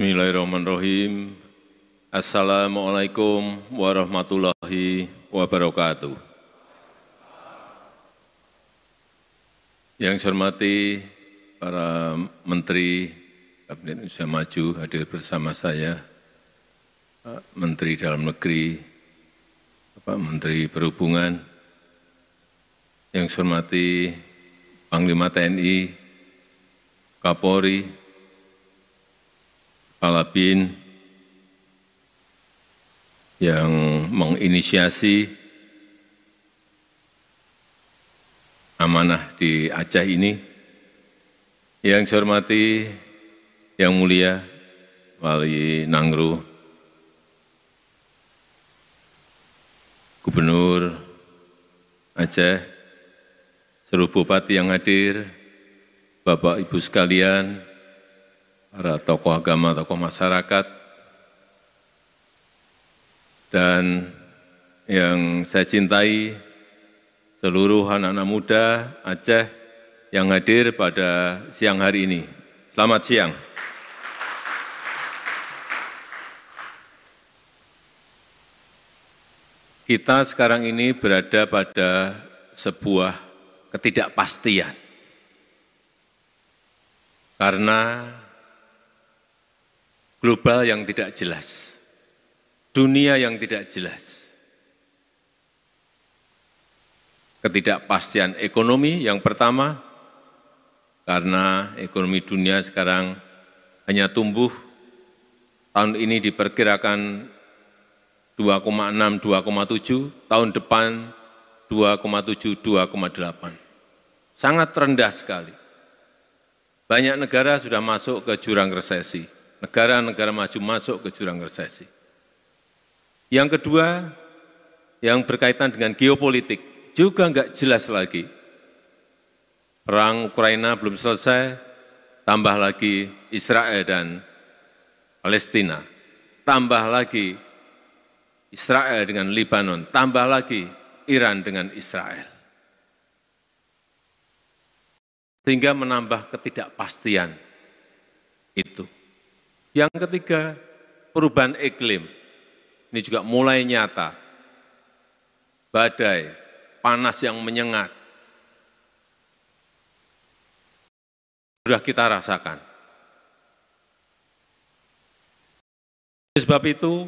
Bismillahirrahmanirrahim. Assalamualaikum warahmatullahi wabarakatuh. Yang saya hormati para Menteri Kabinet Indonesia Maju hadir bersama saya, Pak Menteri Dalam Negeri, Pak Menteri Perhubungan, yang saya hormati Panglima TNI, Kapolri, kepala bin yang menginisiasi amanah di Aceh ini. Yang saya hormati, yang mulia, Wali Nangru, Gubernur Aceh, seluruh bupati yang hadir, Bapak Ibu sekalian, para tokoh agama, tokoh masyarakat, dan yang saya cintai seluruh anak-anak muda Aceh yang hadir pada siang hari ini. Selamat siang. Kita sekarang ini berada pada sebuah ketidakpastian. Karena global yang tidak jelas, dunia yang tidak jelas, ketidakpastian ekonomi yang pertama, karena ekonomi dunia sekarang hanya tumbuh, tahun ini diperkirakan 2,6, 2,7, tahun depan 2,7, 2,8. Sangat rendah sekali. Banyak negara sudah masuk ke jurang resesi negara-negara maju masuk ke jurang resesi. Yang kedua, yang berkaitan dengan geopolitik, juga enggak jelas lagi. Perang Ukraina belum selesai, tambah lagi Israel dan Palestina, tambah lagi Israel dengan Lebanon, tambah lagi Iran dengan Israel. Sehingga menambah ketidakpastian itu. Yang ketiga, perubahan iklim. Ini juga mulai nyata. Badai, panas yang menyengat. Sudah kita rasakan. Sebab itu,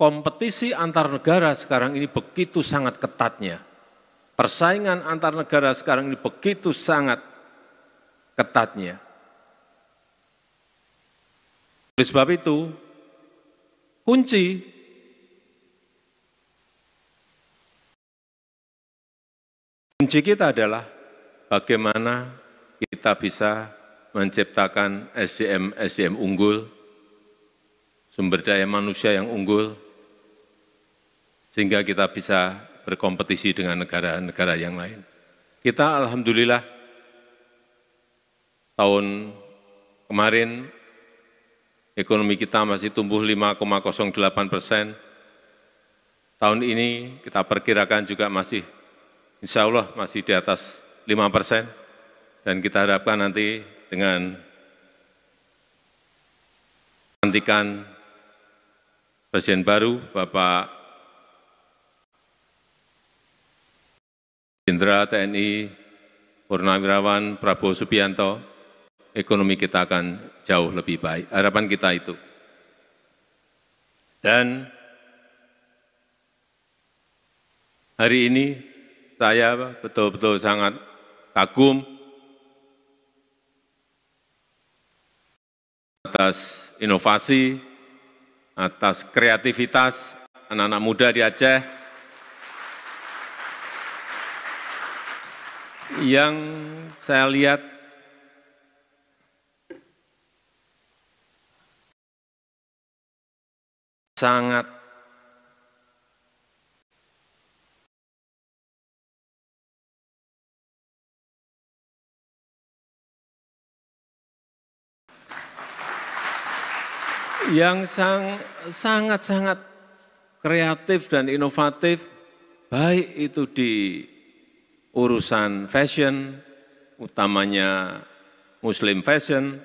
kompetisi antar negara sekarang ini begitu sangat ketatnya. Persaingan antar negara sekarang ini begitu sangat ketatnya. Oleh sebab itu, kunci kunci kita adalah bagaimana kita bisa menciptakan SDM-SDM unggul, sumber daya manusia yang unggul, sehingga kita bisa berkompetisi dengan negara-negara yang lain. Kita alhamdulillah tahun kemarin Ekonomi kita masih tumbuh 5,08 persen. Tahun ini kita perkirakan juga masih, insya Allah masih di atas 5 persen. Dan kita harapkan nanti dengan pelantikan Presiden baru, Bapak Jenderal TNI Purnawirawan Prabowo Subianto, ekonomi kita akan jauh lebih baik. Harapan kita itu. Dan hari ini saya betul-betul sangat kagum atas inovasi, atas kreativitas anak-anak muda di Aceh yang saya lihat sangat yang sang, sangat-sangat kreatif dan inovatif, baik itu di urusan fashion, utamanya Muslim fashion,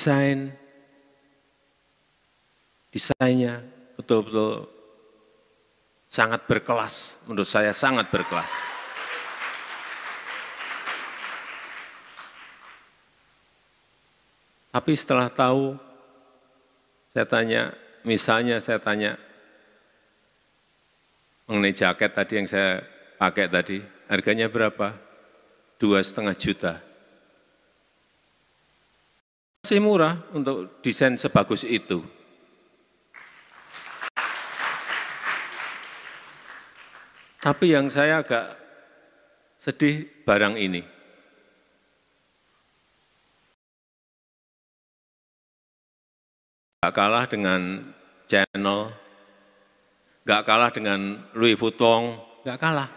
desain desainnya betul-betul sangat berkelas, menurut saya sangat berkelas. Tapi setelah tahu, saya tanya, misalnya saya tanya mengenai jaket tadi yang saya pakai tadi, harganya berapa? Dua setengah juta masih murah untuk desain sebagus itu. Tapi yang saya agak sedih barang ini. Gak kalah dengan channel, gak kalah dengan Louis Vuitton, gak kalah.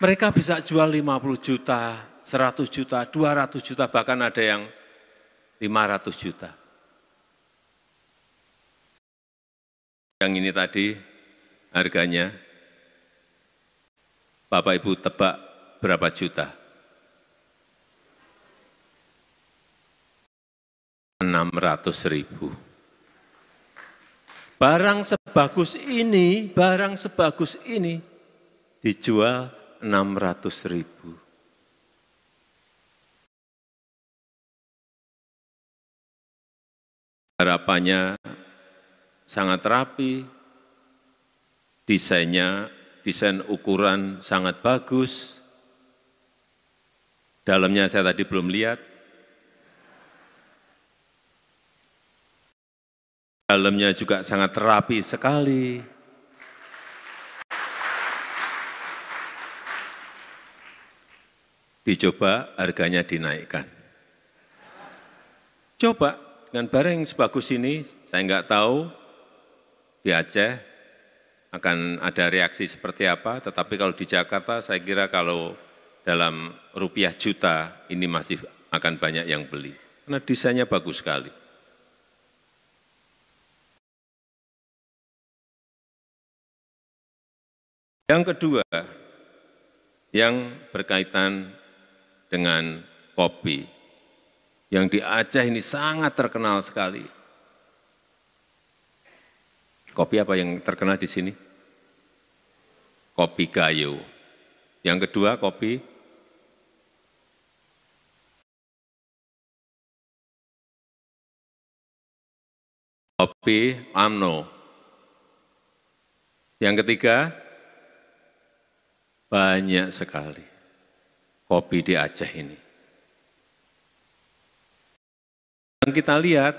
Mereka bisa jual 50 juta, 100 juta, 200 juta, bahkan ada yang 500 juta. Yang ini tadi harganya, Bapak Ibu tebak berapa juta? 600 ribu. Barang sebagus ini, barang sebagus ini dijual 600 ribu. Harapannya sangat rapi, desainnya, desain ukuran sangat bagus, dalamnya saya tadi belum lihat, dalamnya juga sangat rapi sekali, dicoba harganya dinaikkan. Coba dengan barang sebagus ini, saya enggak tahu di Aceh akan ada reaksi seperti apa, tetapi kalau di Jakarta saya kira kalau dalam rupiah juta ini masih akan banyak yang beli. Karena desainnya bagus sekali. Yang kedua, yang berkaitan dengan kopi. Yang di Aceh ini sangat terkenal sekali. Kopi apa yang terkenal di sini? Kopi kayu Yang kedua kopi kopi amno. Yang ketiga, banyak sekali kopi di Aceh ini. Dan kita lihat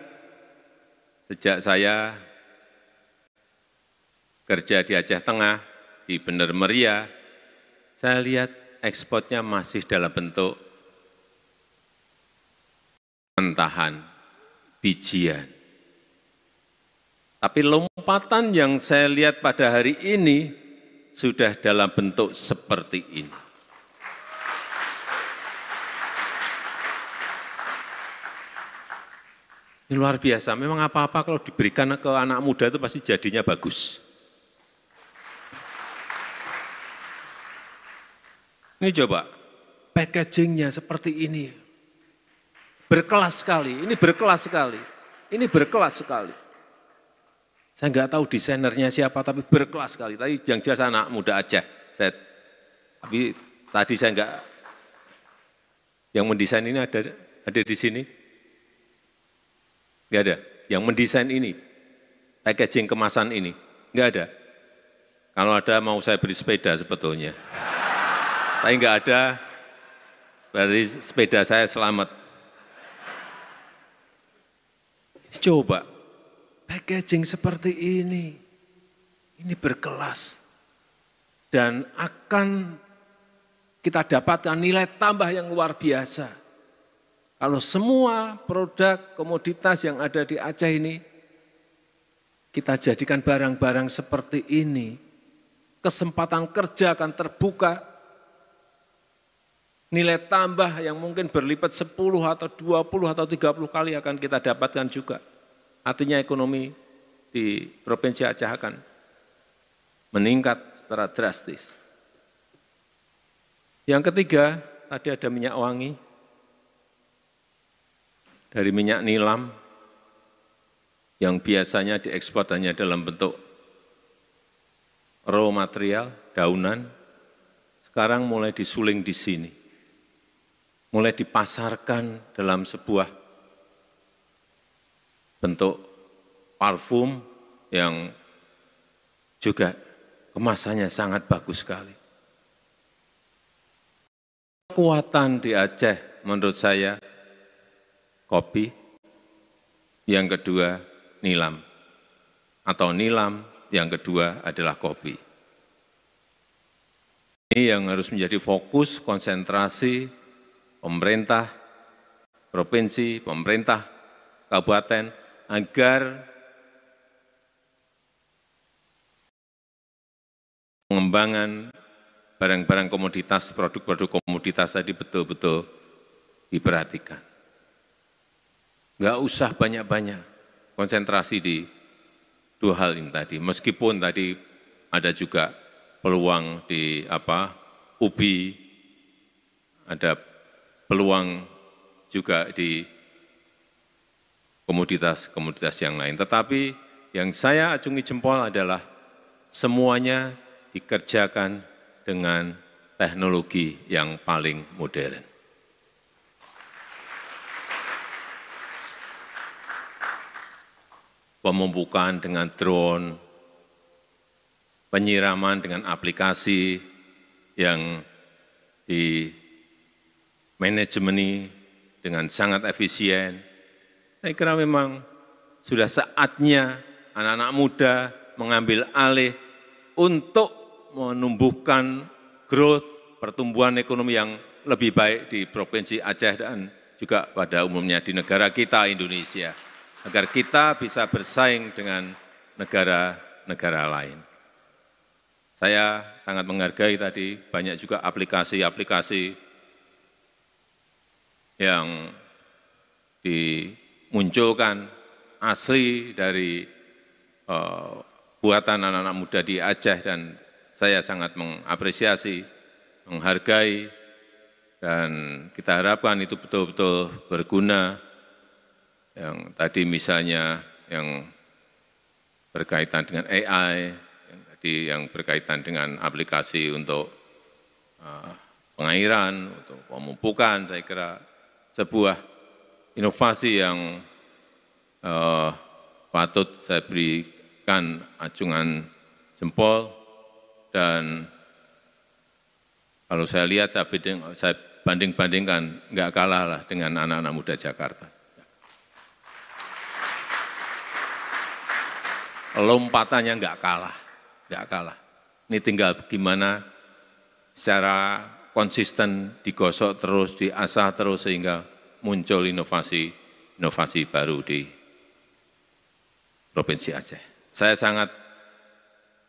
sejak saya kerja di Aceh Tengah, di Bener Meriah, saya lihat ekspornya masih dalam bentuk mentahan, bijian. Tapi lompatan yang saya lihat pada hari ini sudah dalam bentuk seperti ini. Ini luar biasa, memang apa-apa kalau diberikan ke anak muda itu pasti jadinya bagus. Ini coba, packagingnya seperti ini. Berkelas sekali, ini berkelas sekali, ini berkelas sekali. Saya nggak tahu desainernya siapa, tapi berkelas sekali. Tapi yang jelas anak muda aja. Saya, tapi tadi saya nggak, yang mendesain ini ada ada di sini, Enggak ada. Yang mendesain ini, packaging kemasan ini, enggak ada. Kalau ada mau saya beri sepeda sebetulnya. Tapi enggak ada, berarti sepeda saya selamat. Coba, packaging seperti ini, ini berkelas. Dan akan kita dapatkan nilai tambah yang luar biasa kalau semua produk komoditas yang ada di Aceh ini kita jadikan barang-barang seperti ini, kesempatan kerja akan terbuka, nilai tambah yang mungkin berlipat 10 atau 20 atau 30 kali akan kita dapatkan juga. Artinya ekonomi di Provinsi Aceh akan meningkat secara drastis. Yang ketiga, tadi ada minyak wangi, dari minyak nilam yang biasanya diekspor hanya dalam bentuk raw material, daunan, sekarang mulai disuling di sini. Mulai dipasarkan dalam sebuah bentuk parfum yang juga kemasannya sangat bagus sekali. Kekuatan di Aceh menurut saya kopi, yang kedua nilam, atau nilam yang kedua adalah kopi. Ini yang harus menjadi fokus konsentrasi pemerintah, provinsi, pemerintah, kabupaten, agar pengembangan barang-barang komoditas, produk-produk komoditas tadi betul-betul diperhatikan. Enggak usah banyak-banyak konsentrasi di dua hal ini tadi. Meskipun tadi ada juga peluang di apa UBI, ada peluang juga di komoditas-komoditas yang lain. Tetapi yang saya acungi jempol adalah semuanya dikerjakan dengan teknologi yang paling modern. pemupukan dengan drone, penyiraman dengan aplikasi yang di manajemeni dengan sangat efisien. Saya kira memang sudah saatnya anak-anak muda mengambil alih untuk menumbuhkan growth pertumbuhan ekonomi yang lebih baik di Provinsi Aceh dan juga pada umumnya di negara kita Indonesia agar kita bisa bersaing dengan negara-negara lain. Saya sangat menghargai tadi banyak juga aplikasi-aplikasi yang dimunculkan asli dari uh, buatan anak-anak muda di Aceh dan saya sangat mengapresiasi, menghargai, dan kita harapkan itu betul-betul berguna yang tadi misalnya yang berkaitan dengan AI, yang tadi yang berkaitan dengan aplikasi untuk eh, pengairan, untuk pemupukan, saya kira sebuah inovasi yang eh, patut saya berikan acungan jempol dan kalau saya lihat, saya banding-bandingkan, nggak kalah lah dengan anak-anak muda Jakarta. lompatannya enggak kalah, enggak kalah. Ini tinggal gimana secara konsisten digosok terus, diasah terus sehingga muncul inovasi-inovasi baru di Provinsi Aceh. Saya sangat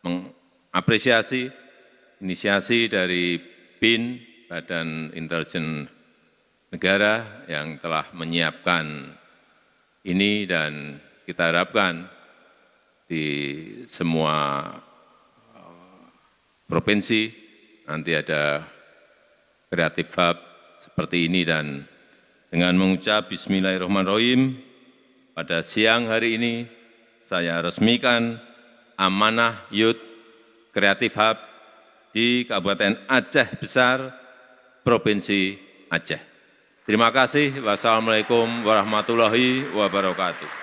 mengapresiasi inisiasi dari BIN, Badan Intelijen Negara yang telah menyiapkan ini dan kita harapkan di semua eh, provinsi, nanti ada kreatif Hub seperti ini dan dengan mengucap Bismillahirrahmanirrahim, pada siang hari ini saya resmikan amanah Youth kreatif Hub di Kabupaten Aceh Besar, Provinsi Aceh. Terima kasih. Wassalamualaikum warahmatullahi wabarakatuh.